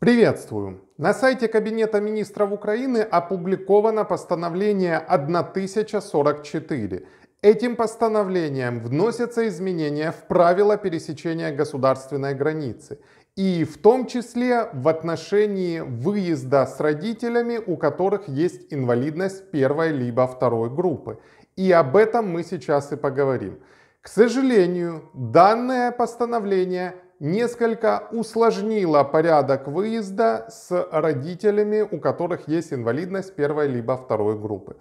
Приветствую! На сайте Кабинета министров Украины опубликовано постановление 1044. Этим постановлением вносятся изменения в правила пересечения государственной границы и в том числе в отношении выезда с родителями, у которых есть инвалидность первой либо второй группы. И об этом мы сейчас и поговорим. К сожалению, данное постановление несколько усложнила порядок выезда с родителями, у которых есть инвалидность первой либо второй группы.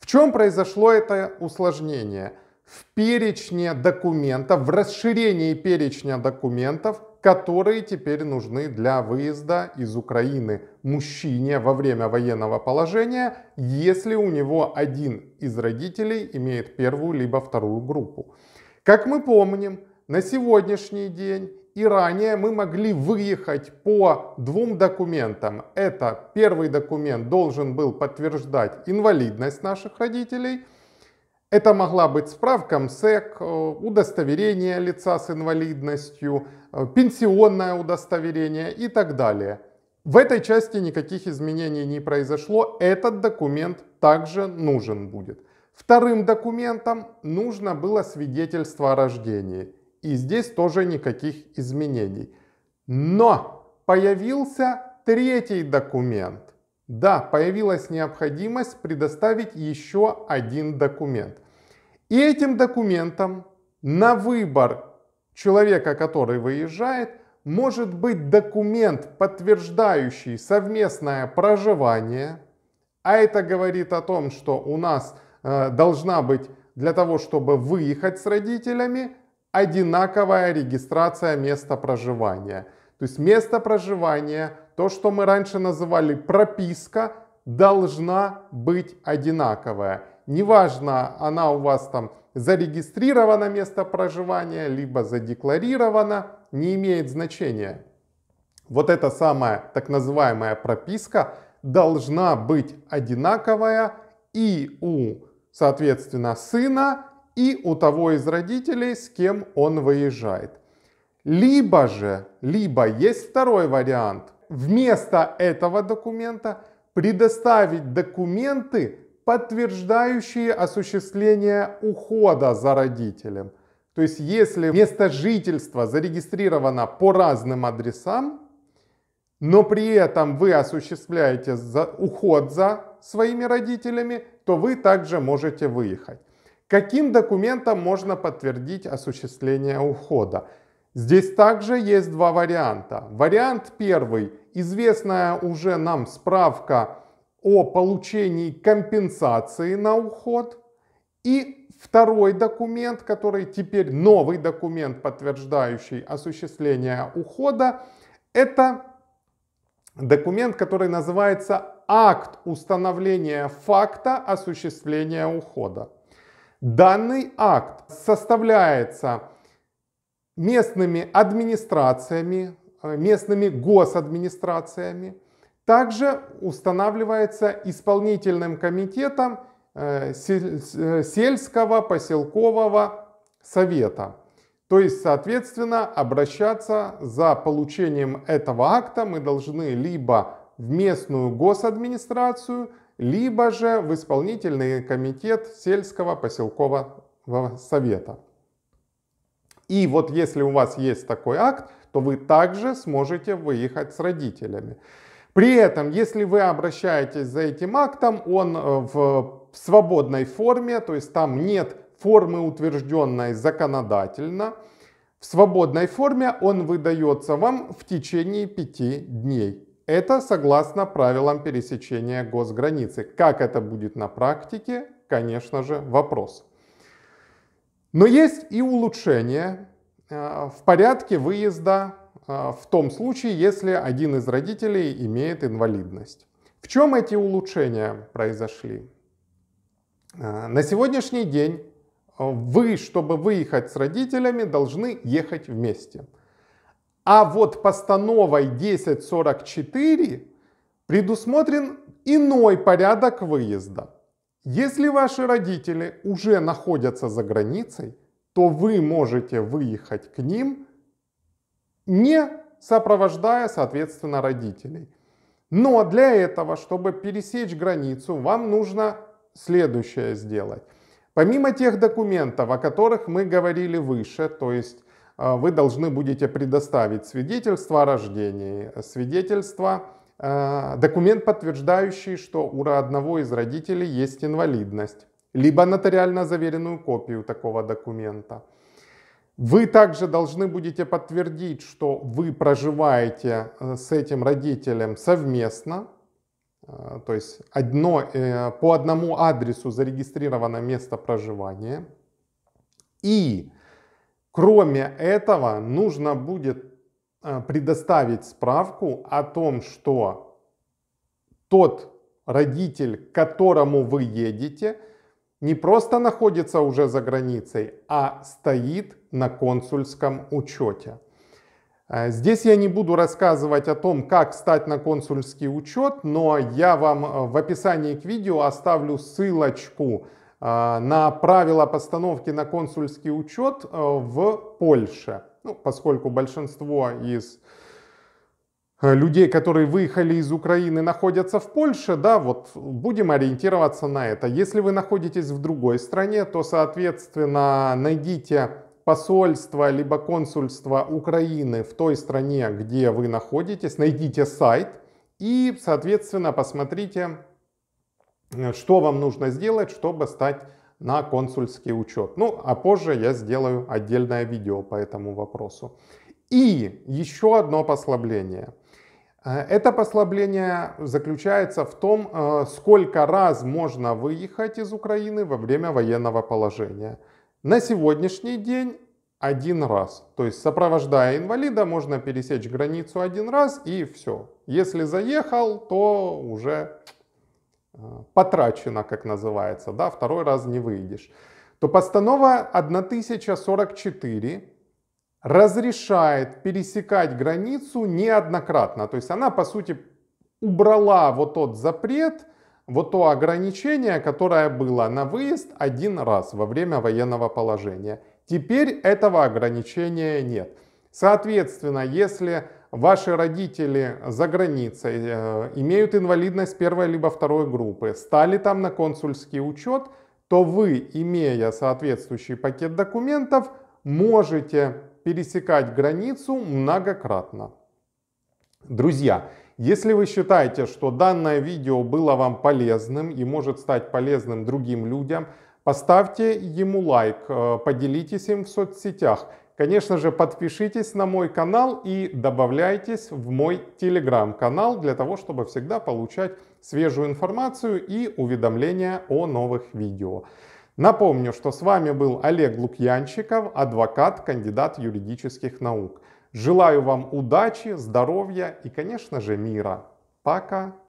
В чем произошло это усложнение? В перечне документов, в расширении перечня документов, которые теперь нужны для выезда из Украины мужчине во время военного положения, если у него один из родителей имеет первую либо вторую группу. Как мы помним, на сегодняшний день и ранее мы могли выехать по двум документам. Это первый документ должен был подтверждать инвалидность наших родителей. Это могла быть справка МСЭК, э, удостоверение лица с инвалидностью, э, пенсионное удостоверение и так далее. В этой части никаких изменений не произошло. Этот документ также нужен будет. Вторым документом нужно было свидетельство о рождении. И здесь тоже никаких изменений. Но появился третий документ. Да, появилась необходимость предоставить еще один документ. И этим документом на выбор человека, который выезжает, может быть документ, подтверждающий совместное проживание. А это говорит о том, что у нас э, должна быть для того, чтобы выехать с родителями, одинаковая регистрация места проживания. То есть место проживания, то, что мы раньше называли прописка, должна быть одинаковая. Неважно, она у вас там зарегистрирована место проживания, либо задекларирована, не имеет значения. Вот эта самая так называемая прописка должна быть одинаковая и у, соответственно, сына, и у того из родителей, с кем он выезжает. Либо же, либо есть второй вариант, вместо этого документа предоставить документы, подтверждающие осуществление ухода за родителем. То есть если место жительства зарегистрировано по разным адресам, но при этом вы осуществляете за уход за своими родителями, то вы также можете выехать. Каким документом можно подтвердить осуществление ухода? Здесь также есть два варианта. Вариант первый. Известная уже нам справка о получении компенсации на уход. И второй документ, который теперь новый документ, подтверждающий осуществление ухода, это документ, который называется «Акт установления факта осуществления ухода». Данный акт составляется местными администрациями, э, местными госадминистрациями. Также устанавливается исполнительным комитетом э, э, сельского поселкового совета. То есть, соответственно, обращаться за получением этого акта мы должны либо в местную госадминистрацию – либо же в исполнительный комитет сельского поселкового совета. И вот если у вас есть такой акт, то вы также сможете выехать с родителями. При этом, если вы обращаетесь за этим актом, он э, в свободной форме, то есть там нет формы утвержденной законодательно, в свободной форме он выдается вам в течение пяти дней. Это согласно правилам пересечения госграницы. Как это будет на практике, конечно же, вопрос. Но есть и улучшение э, в порядке выезда э, в том случае, если один из родителей имеет инвалидность. В чем эти улучшения произошли? Э, на сегодняшний день вы, чтобы выехать с родителями, должны ехать вместе – а вот постановой 1044 предусмотрен иной порядок выезда. Если ваши родители уже находятся за границей, то вы можете выехать к ним, не сопровождая, соответственно, родителей. Но для этого, чтобы пересечь границу, вам нужно следующее сделать. Помимо тех документов, о которых мы говорили выше, то есть Э, вы должны будете предоставить свидетельство о рождении, свидетельство, э, документ, подтверждающий, что у одного из родителей есть инвалидность, либо нотариально заверенную копию такого документа. Вы также должны будете подтвердить, что вы проживаете э, с этим родителем совместно, то есть одно, по одному адресу зарегистрировано место проживания. И Кроме этого, нужно будет э, предоставить справку о том, что тот родитель, к которому вы едете, не просто находится уже за границей, а стоит на консульском учете. Э, здесь я не буду рассказывать о том, как стать на консульский учет, но я вам э, в описании к видео оставлю ссылочку а, на правила постановки на консульский учет э, в Польше. Ну, поскольку большинство из э, людей, которые выехали из Украины, находятся в Польше, да, вот будем ориентироваться на это. Если вы находитесь в другой стране, то, соответственно, найдите посольство либо консульство Украины в той стране, где вы находитесь, найдите сайт и, соответственно, посмотрите Э, что вам нужно сделать, чтобы стать на консульский учет. Ну, а позже я сделаю отдельное видео по этому вопросу. И еще одно послабление. Э, это послабление заключается в том, э, сколько раз можно выехать из Украины во время военного положения. На сегодняшний день один раз. То есть сопровождая инвалида можно пересечь границу один раз и все. Если заехал, то уже потрачено, как называется, да, второй раз не выйдешь, то постанова 1044 разрешает пересекать границу неоднократно. То есть она, по сути, убрала вот тот запрет, вот то ограничение, которое было на выезд один раз во время военного положения. Теперь этого ограничения нет. Соответственно, если ваши родители за границей э, имеют инвалидность первой либо второй группы, стали там на консульский учет, то вы, имея соответствующий пакет документов, можете пересекать границу многократно. Друзья, если вы считаете, что данное видео было вам полезным и может стать полезным другим людям, поставьте ему лайк, э, поделитесь им в соцсетях – Конечно же, подпишитесь на мой канал и добавляйтесь в мой телеграм-канал для того, чтобы всегда получать свежую информацию и уведомления о новых видео. Напомню, что с вами был Олег Лукьянчиков, адвокат, кандидат юридических наук. Желаю вам удачи, здоровья и, конечно же, мира. Пока!